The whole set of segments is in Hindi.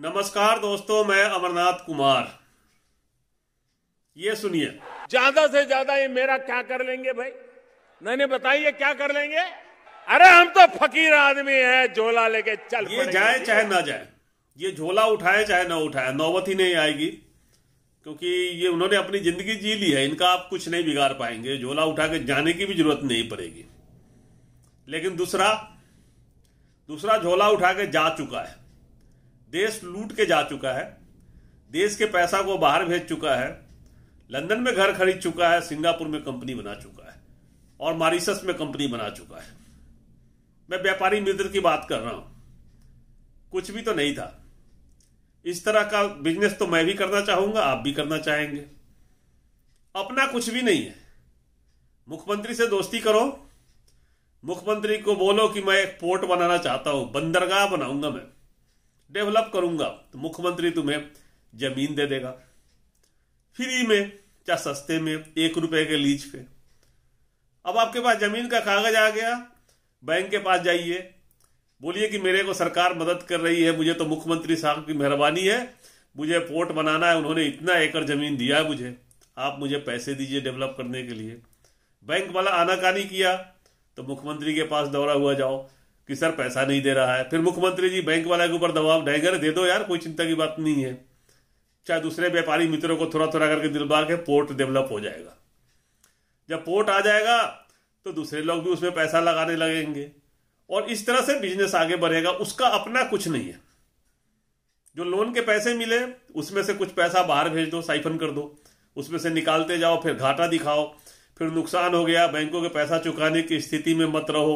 नमस्कार दोस्तों मैं अमरनाथ कुमार ये सुनिए ज्यादा से ज्यादा ये मेरा क्या कर लेंगे भाई मैंने बताइए क्या कर लेंगे अरे हम तो फकीर आदमी है झोला लेके चल ये जाए चाहे ना जाए ये झोला उठाए चाहे ना उठाए नौबत ही नहीं आएगी क्योंकि ये उन्होंने अपनी जिंदगी जी ली है इनका आप कुछ नहीं बिगाड़ पाएंगे झोला उठा के जाने की भी जरूरत नहीं पड़ेगी लेकिन दूसरा दूसरा झोला उठा के जा चुका है देश लूट के जा चुका है देश के पैसा को बाहर भेज चुका है लंदन में घर खरीद चुका है सिंगापुर में कंपनी बना चुका है और मॉरिशस में कंपनी बना चुका है मैं व्यापारी मित्र की बात कर रहा हूं कुछ भी तो नहीं था इस तरह का बिजनेस तो मैं भी करना चाहूंगा आप भी करना चाहेंगे अपना कुछ भी नहीं है मुख्यमंत्री से दोस्ती करो मुख्यमंत्री को बोलो कि मैं एक पोर्ट बनाना चाहता हूं बंदरगाह बनाऊंगा मैं डेवलप करूंगा तो मुख्यमंत्री तुम्हें जमीन दे देगा फ्री में चाहे सस्ते में एक रुपए के लीज पे अब आपके पास जमीन का कागज आ गया बैंक के पास जाइए बोलिए कि मेरे को सरकार मदद कर रही है मुझे तो मुख्यमंत्री साहब की मेहरबानी है मुझे पोर्ट बनाना है उन्होंने इतना एकड़ जमीन दिया है मुझे आप मुझे पैसे दीजिए डेवलप करने के लिए बैंक वाला आनाकानी किया तो मुख्यमंत्री के पास दौरा हुआ जाओ कि सर पैसा नहीं दे रहा है फिर मुख्यमंत्री जी बैंक वाले के ऊपर दबाव डालेंगे दे दो यार कोई चिंता की बात नहीं है चाहे दूसरे व्यापारी मित्रों को थोड़ा थोड़ा करके दिलवा के पोर्ट डेवलप हो जाएगा जब पोर्ट आ जाएगा तो दूसरे लोग भी उसमें पैसा लगाने लगेंगे और इस तरह से बिजनेस आगे बढ़ेगा उसका अपना कुछ नहीं है जो लोन के पैसे मिले उसमें से कुछ पैसा बाहर भेज दो साइफन कर दो उसमें से निकालते जाओ फिर घाटा दिखाओ फिर नुकसान हो गया बैंकों के पैसा चुकाने की स्थिति में मत रहो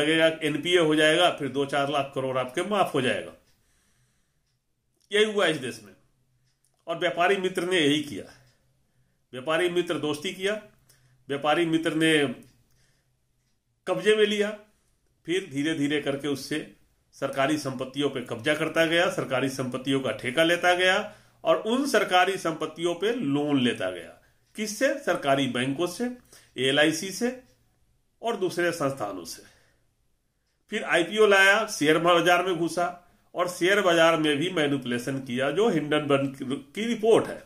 लगेगा एनपीए हो जाएगा फिर दो चार लाख करोड़ आपके माफ हो जाएगा यही हुआ इस देश में और व्यापारी मित्र ने यही किया व्यापारी मित्र दोस्ती किया व्यापारी मित्र ने कब्जे में लिया फिर धीरे धीरे करके उससे सरकारी संपत्तियों पर कब्जा करता गया सरकारी संपत्तियों का ठेका लेता गया और उन सरकारी संपत्तियों पे लोन लेता गया किससे सरकारी बैंकों से एल से और दूसरे संस्थानों से फिर आईपीओ लाया शेयर बाजार में घुसा और शेयर बाजार में भी मैनुपलेशन किया जो हिंडनबर्ग की रिपोर्ट है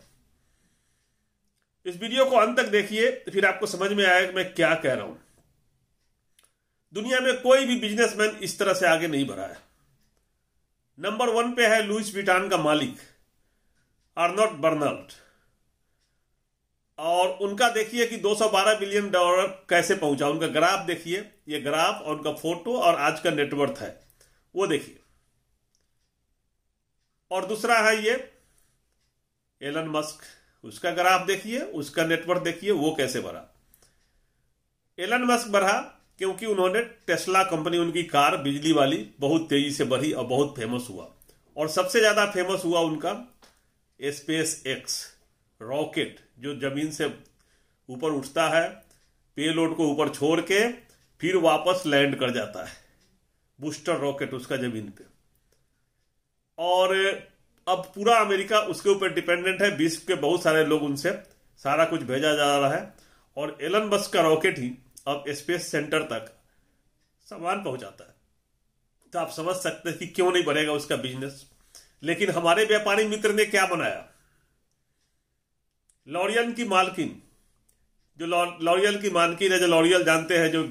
इस वीडियो को अंत तक देखिए फिर आपको समझ में आएगा कि मैं क्या कह रहा हूं दुनिया में कोई भी बिजनेसमैन इस तरह से आगे नहीं बढ़ा है नंबर वन पे है लुइस विटान का मालिक आर्नोट बर्नाल्ड और उनका देखिए कि 212 बिलियन डॉलर कैसे पहुंचा उनका ग्राफ देखिए ये ग्राफ और उनका फोटो और आज का नेटवर्थ है वो देखिए और दूसरा है ये एलन मस्क उसका ग्राफ देखिए उसका नेटवर्क देखिए वो कैसे बढ़ा एलन मस्क बढ़ा क्योंकि उन्होंने टेस्ला कंपनी उनकी कार बिजली वाली बहुत तेजी से बढ़ी और बहुत फेमस हुआ और सबसे ज्यादा फेमस हुआ उनका स्पेस एक्स रॉकेट जो जमीन से ऊपर उठता है पेलोड को ऊपर छोड़ के फिर वापस लैंड कर जाता है बूस्टर रॉकेट उसका जमीन पे और अब पूरा अमेरिका उसके ऊपर डिपेंडेंट है विश्व के बहुत सारे लोग उनसे सारा कुछ भेजा जा रहा है और एलन बस का रॉकेट ही अब स्पेस सेंटर तक सामान पहुंचाता है तो आप समझ सकते हैं कि क्यों नहीं बढ़ेगा उसका बिजनेस लेकिन हमारे व्यापारी मित्र ने क्या बनाया लॉरियल की मालकिन जो लॉरियल की मालकिन है जो लॉरियल जानते हैं जो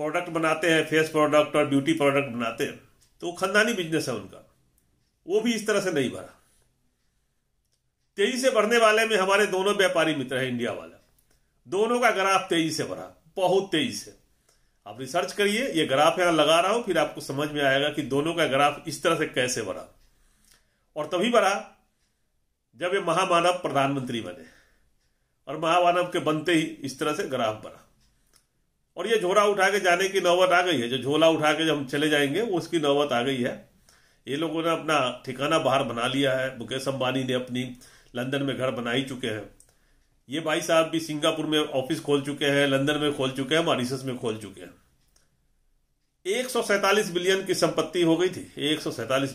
प्रोडक्ट बनाते हैं फेस प्रोडक्ट और ब्यूटी प्रोडक्ट बनाते हैं तो वो खानदानी बिजनेस है उनका वो भी इस तरह से नहीं भरा तेजी से बढ़ने वाले में हमारे दोनों व्यापारी मित्र हैं इंडिया वाला दोनों का ग्राफ तेजी से बढ़ा बहुत तेजी से आप रिसर्च करिए ये ग्राफ यहां लगा रहा हूं फिर आपको समझ में आएगा कि दोनों का ग्राफ इस तरह से कैसे बढ़ा और तभी बढ़ा जब ये महामानव प्रधानमंत्री बने और महामानव के बनते ही इस तरह से ग्राफ बना और ये झोरा उठा के जाने की नौबत आ गई है जो झोला उठा के जब हम चले जाएंगे उसकी नौबत आ गई है ये लोगों ने अपना ठिकाना बाहर बना लिया है मुकेश अम्बानी ने अपनी लंदन में घर बना ही चुके हैं ये भाई साहब भी सिंगापुर में ऑफिस खोल चुके हैं लंदन में खोल चुके हैं मॉरिशस में खोल चुके हैं एक बिलियन की संपत्ति हो गई थी एक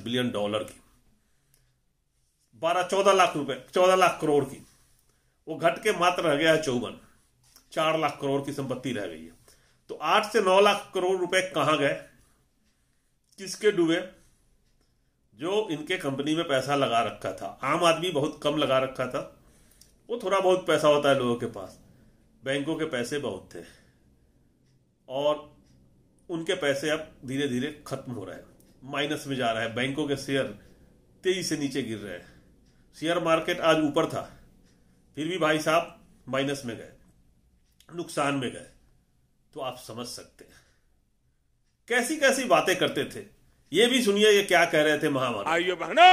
बिलियन डॉलर की बारह चौदह लाख रुपए चौदह लाख करोड़ की वो घट के मात्र रह गया है चौवन चार लाख करोड़ की संपत्ति रह गई है तो आठ से नौ लाख करोड़ रुपए कहां गए किसके डूबे जो इनके कंपनी में पैसा लगा रखा था आम आदमी बहुत कम लगा रखा था वो थोड़ा बहुत पैसा होता है लोगों के पास बैंकों के पैसे बहुत थे और उनके पैसे अब धीरे धीरे खत्म हो रहे हैं माइनस में जा रहा है बैंकों के शेयर तेजी से नीचे गिर रहे हैं शेयर मार्केट आज ऊपर था फिर भी भाई साहब माइनस में गए नुकसान में गए तो आप समझ सकते हैं कैसी कैसी बातें करते थे ये भी सुनिए ये क्या कह रहे थे महामारी आइयो बहनों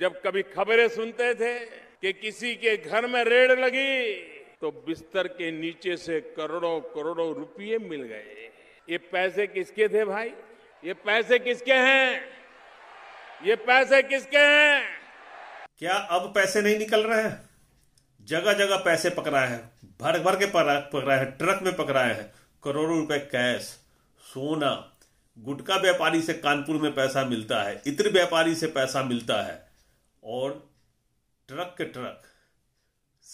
जब कभी खबरें सुनते थे कि किसी के घर में रेड लगी तो बिस्तर के नीचे से करोड़ों करोड़ों रुपये मिल गए ये पैसे किसके थे भाई ये पैसे किसके हैं ये पैसे किसके हैं क्या अब पैसे नहीं निकल रहे हैं जगह जगह पैसे पकड़ाए हैं भर भर के पकड़ाए हैं ट्रक में पकड़ाए हैं करोड़ों रुपए कैश सोना गुटका व्यापारी से कानपुर में पैसा मिलता है इत्र व्यापारी से पैसा मिलता है और ट्रक के ट्रक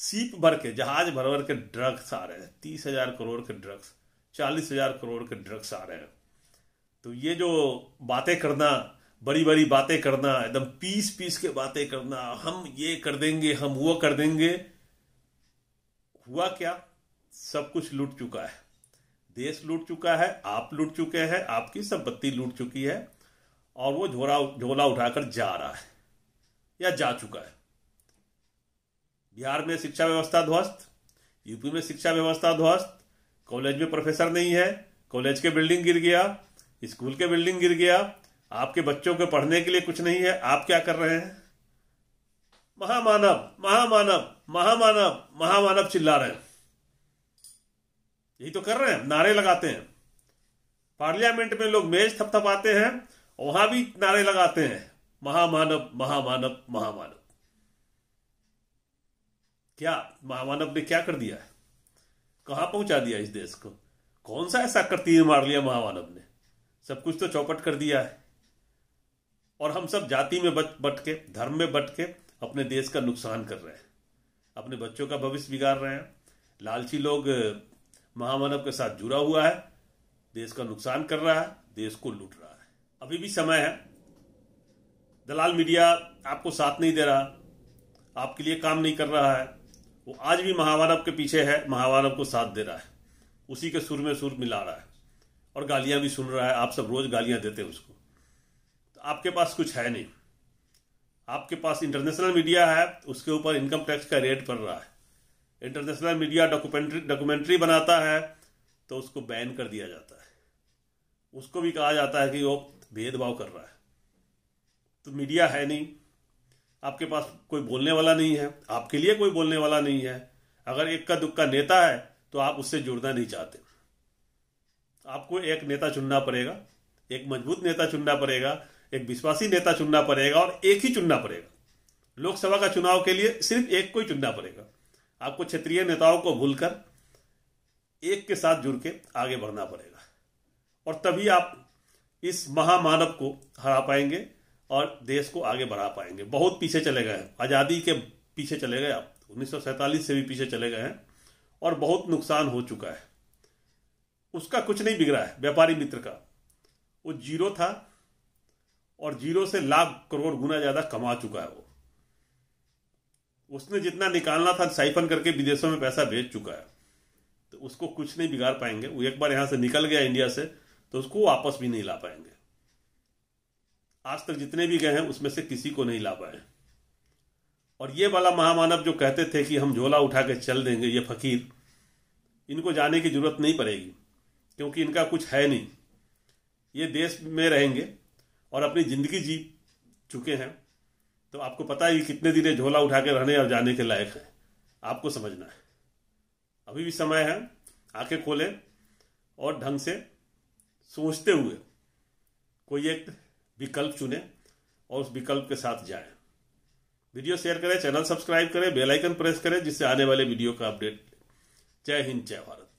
सीप भर के जहाज भर भर के ड्रग्स आ रहे हैं तीस हजार करोड़ के ड्रग्स चालीस हजार करोड़ के ड्रग्स आ रहे हैं तो ये जो बातें करना बड़ी बड़ी बातें करना एकदम पीस पीस के बातें करना हम ये कर देंगे हम वो कर देंगे हुआ क्या सब कुछ लूट चुका है देश लूट चुका है आप लूट चुके हैं आपकी संपत्ति लूट चुकी है और वो झोला झोला उठाकर जा रहा है या जा चुका है बिहार में शिक्षा व्यवस्था ध्वस्त यूपी में शिक्षा व्यवस्था ध्वस्त कॉलेज में प्रोफेसर नहीं है कॉलेज के बिल्डिंग गिर गया स्कूल के बिल्डिंग गिर गया आपके बच्चों के पढ़ने के लिए कुछ नहीं है आप क्या कर रहे हैं महामानव महामानव महामानव महामानव चिल्ला रहे हैं यही तो कर रहे हैं नारे लगाते हैं पार्लियामेंट में लोग मेज थपथपाते हैं वहां भी नारे लगाते हैं महामानव महामानव महामानव क्या महामानव ने क्या कर दिया है कहां पहुंचा दिया इस देश को कौन सा ऐसा करतीर मार लिया महामानव ने सब कुछ तो चौपट कर दिया है और हम सब जाति में बट के धर्म में बट के अपने देश का नुकसान कर रहे हैं अपने बच्चों का भविष्य बिगाड़ रहे हैं लालची लोग महामानव के साथ जुड़ा हुआ है देश का नुकसान कर रहा है देश को लूट रहा है अभी भी समय है दलाल मीडिया आपको साथ नहीं दे रहा आपके लिए काम नहीं कर रहा है वो आज भी महामानव के पीछे है महामानव को साथ दे रहा है उसी के सुर में सुर मिला रहा है और गालियां भी सुन रहा है आप सब रोज गालियां देते हैं उसको आपके पास कुछ है नहीं आपके पास इंटरनेशनल मीडिया है उसके ऊपर इनकम टैक्स का रेट पड़ रहा है इंटरनेशनल मीडिया डॉक्यूमेंट्री डॉक्यूमेंट्री बनाता है तो उसको बैन कर दिया जाता है उसको भी कहा जाता है कि वो भेदभाव कर रहा है तो मीडिया है नहीं आपके पास कोई बोलने वाला नहीं है आपके लिए कोई बोलने वाला नहीं है अगर एक का दुख का नेता है तो आप उससे जुड़ना नहीं चाहते आपको एक नेता चुनना पड़ेगा एक मजबूत नेता चुनना पड़ेगा एक विश्वासी नेता चुनना पड़ेगा और एक ही चुनना पड़ेगा लोकसभा का चुनाव के लिए सिर्फ एक को ही चुनना पड़ेगा आपको क्षेत्रीय नेताओं को भूलकर एक के साथ जुड़ के आगे बढ़ना पड़ेगा और तभी आप इस महामानव को हरा पाएंगे और देश को आगे बढ़ा पाएंगे बहुत पीछे चले गए हैं आज़ादी के पीछे चले गए आप उन्नीस से भी पीछे चले गए हैं और बहुत नुकसान हो चुका है उसका कुछ नहीं बिगड़ा है व्यापारी मित्र का वो जीरो था और जीरो से लाख करोड़ गुना ज्यादा कमा चुका है वो उसने जितना निकालना था साइफन करके विदेशों में पैसा भेज चुका है तो उसको कुछ नहीं बिगाड़ पाएंगे वो एक बार यहां से निकल गया इंडिया से तो उसको वापस भी नहीं ला पाएंगे आज तक जितने भी गए हैं उसमें से किसी को नहीं ला पाए और ये वाला महामानव जो कहते थे कि हम झोला उठा के चल देंगे ये फकीर इनको जाने की जरूरत नहीं पड़ेगी क्योंकि इनका कुछ है नहीं ये देश में रहेंगे और अपनी ज़िंदगी जी चुके हैं तो आपको पता है कितने दिन झोला उठा के रहने और जाने के लायक है आपको समझना है अभी भी समय है आंखें खोलें और ढंग से सोचते हुए कोई एक विकल्प चुने और उस विकल्प के साथ जाए वीडियो शेयर करें चैनल सब्सक्राइब करें बेल आइकन प्रेस करें जिससे आने वाले वीडियो का अपडेट जय हिंद जय भारत